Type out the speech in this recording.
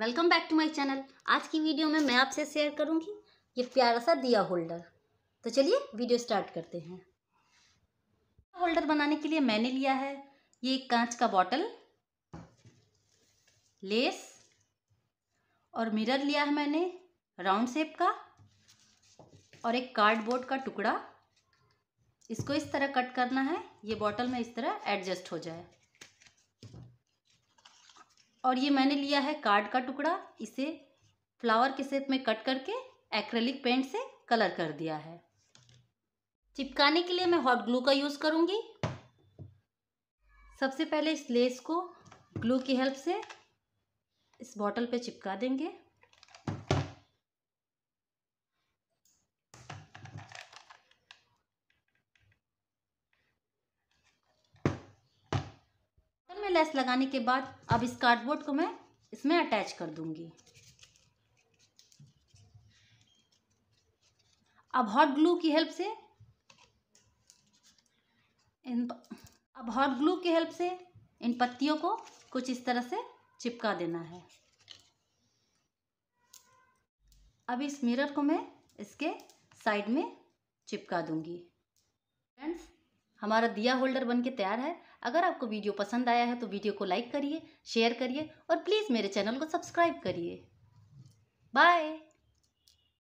welcome back to my channel आज की video में मैं आपसे शेयर करूंगी ये प्यारा सा दिया होल्डर तो चलिए वीडियो स्टार्ट करते हैं होल्डर बनाने के लिए मैंने लिया है ये कांच का बॉटल लेस और मिरर लिया है मैंने राउंड शेप का और एक कार्डबोर्ड का टुकड़ा इसको इस तरह कट करना है ये बॉटल में इस तरह एडजस्ट हो जाए और ये मैंने लिया है कार्ड का टुकड़ा इसे फ्लावर के शेप में कट करके एक्रेलिक पेंट से कलर कर दिया है चिपकाने के लिए मैं हॉट ग्लू का यूज़ करूँगी सबसे पहले इस लेस को ग्लू की हेल्प से इस बॉटल पे चिपका देंगे में लेस लगाने के बाद अब इस कार्डबोर्ड को मैं इसमें अटैच कर दूंगी अब हॉट ग्लू की हेल्प से इन अब हॉट ग्लू की हेल्प से इन पत्तियों को कुछ इस तरह से चिपका देना है अब इस मिरर को मैं इसके साइड में चिपका दूंगी फ्रेंड्स हमारा दिया होल्डर बन के तैयार है अगर आपको वीडियो पसंद आया है तो वीडियो को लाइक करिए शेयर करिए और प्लीज़ मेरे चैनल को सब्सक्राइब करिए बाय